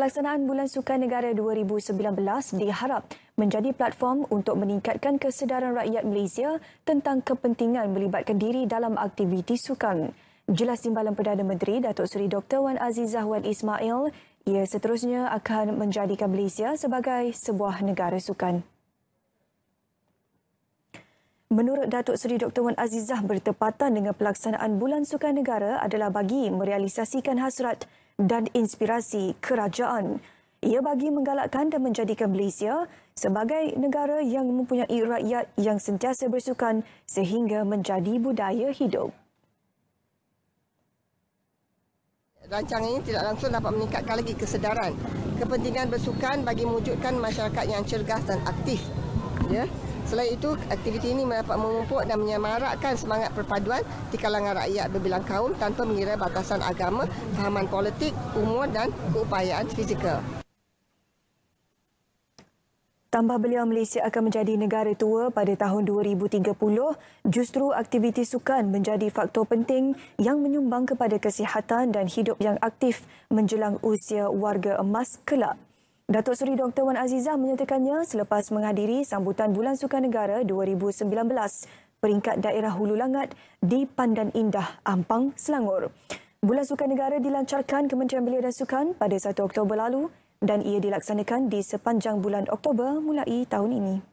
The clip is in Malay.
Pelaksanaan Bulan Sukan Negara 2019 diharap menjadi platform untuk meningkatkan kesedaran rakyat Malaysia tentang kepentingan melibatkan diri dalam aktiviti sukan. Jelas Timbalan Perdana Menteri Datuk Seri Dr. Wan Azizah Wan Ismail, ia seterusnya akan menjadikan Malaysia sebagai sebuah negara sukan. Menurut Datuk Seri Dr. Wan Azizah bertepatan dengan pelaksanaan Bulan Sukan Negara adalah bagi merealisasikan hasrat dan inspirasi kerajaan. Ia bagi menggalakkan dan menjadikan Malaysia sebagai negara yang mempunyai rakyat yang sentiasa bersukan sehingga menjadi budaya hidup. Rancangan ini tidak langsung dapat meningkatkan lagi kesedaran kepentingan bersukan bagi mewujudkan masyarakat yang cergas dan aktif. Ya. Selain itu, aktiviti ini dapat memupuk dan menyemarakkan semangat perpaduan di kalangan rakyat berbilang kaum tanpa mengira batasan agama, fahaman politik, umur dan keupayaan fizikal. Tambah beliau Malaysia akan menjadi negara tua pada tahun 2030, justru aktiviti sukan menjadi faktor penting yang menyumbang kepada kesihatan dan hidup yang aktif menjelang usia warga emas kelak. Datuk Seri Dr. Wan Azizah menyatakannya selepas menghadiri Sambutan Bulan Sukan Negara 2019 peringkat daerah Hulu Langat di Pandan Indah, Ampang, Selangor. Bulan Sukan Negara dilancarkan Kementerian Belia dan Sukan pada 1 Oktober lalu dan ia dilaksanakan di sepanjang bulan Oktober mulai tahun ini.